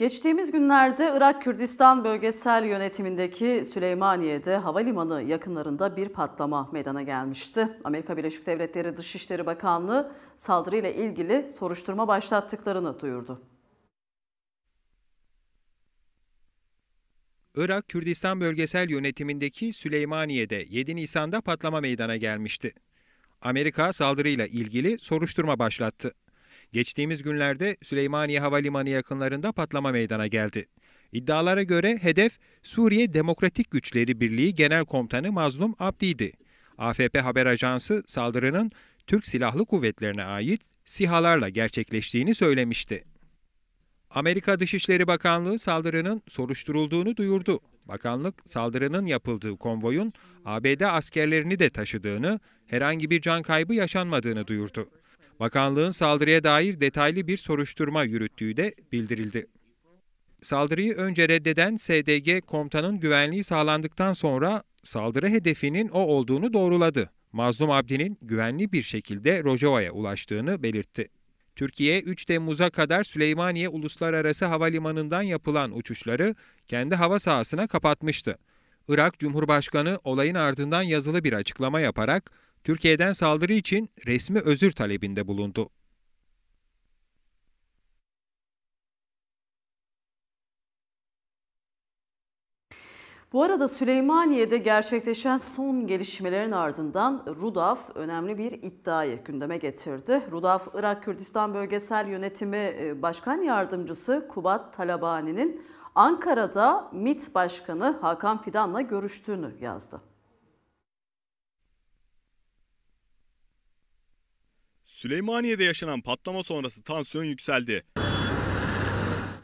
Geçtiğimiz günlerde Irak Kürdistan Bölgesel Yönetimi'ndeki Süleymaniye'de havalimanı yakınlarında bir patlama meydana gelmişti. Amerika Birleşik Devletleri Dışişleri Bakanlığı saldırıyla ilgili soruşturma başlattıklarını duyurdu. Irak Kürdistan Bölgesel Yönetimi'ndeki Süleymaniye'de 7 Nisan'da patlama meydana gelmişti. Amerika saldırıyla ilgili soruşturma başlattı. Geçtiğimiz günlerde Süleymaniye Havalimanı yakınlarında patlama meydana geldi. İddialara göre hedef Suriye Demokratik Güçleri Birliği Genel Komutanı Mazlum Abdi'ydi. AFP haber ajansı saldırının Türk Silahlı Kuvvetlerine ait sihalarla gerçekleştiğini söylemişti. Amerika Dışişleri Bakanlığı saldırının soruşturulduğunu duyurdu. Bakanlık saldırının yapıldığı konvoyun ABD askerlerini de taşıdığını, herhangi bir can kaybı yaşanmadığını duyurdu. Bakanlığın saldırıya dair detaylı bir soruşturma yürüttüğü de bildirildi. Saldırıyı önce reddeden SDG komutanın güvenliği sağlandıktan sonra saldırı hedefinin o olduğunu doğruladı. Mazlum Abdi'nin güvenli bir şekilde Rojava'ya ulaştığını belirtti. Türkiye 3 Temmuz'a kadar Süleymaniye Uluslararası Havalimanı'ndan yapılan uçuşları kendi hava sahasına kapatmıştı. Irak Cumhurbaşkanı olayın ardından yazılı bir açıklama yaparak Türkiye'den saldırı için resmi özür talebinde bulundu. Bu arada Süleymaniye'de gerçekleşen son gelişmelerin ardından RUDAF önemli bir iddiayı gündeme getirdi. RUDAF, Irak Kürdistan Bölgesel Yönetimi e, Başkan Yardımcısı Kubat Talabani'nin Ankara'da MIT Başkanı Hakan Fidan'la görüştüğünü yazdı. Süleymaniye'de yaşanan patlama sonrası tansiyon yükseldi.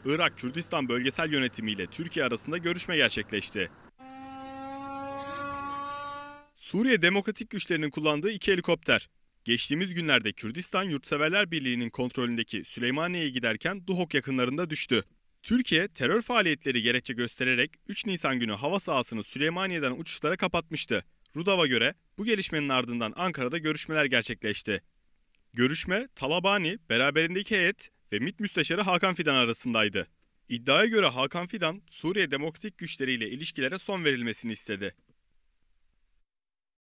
Irak Kürdistan Bölgesel Yönetimi ile Türkiye arasında görüşme gerçekleşti. Suriye Demokratik Güçlerinin kullandığı iki helikopter. Geçtiğimiz günlerde Kürdistan Yurtseverler Birliği'nin kontrolündeki Süleymaniye'ye giderken Duhok yakınlarında düştü. Türkiye terör faaliyetleri gerekçe göstererek 3 Nisan günü hava sahasını Süleymaniye'den uçuşlara kapatmıştı. Rudav'a göre bu gelişmenin ardından Ankara'da görüşmeler gerçekleşti. Görüşme Talabani, beraberindeki heyet ve MİT Müsteşarı Hakan Fidan arasındaydı. İddiaya göre Hakan Fidan, Suriye demokratik Güçleri ile ilişkilere son verilmesini istedi.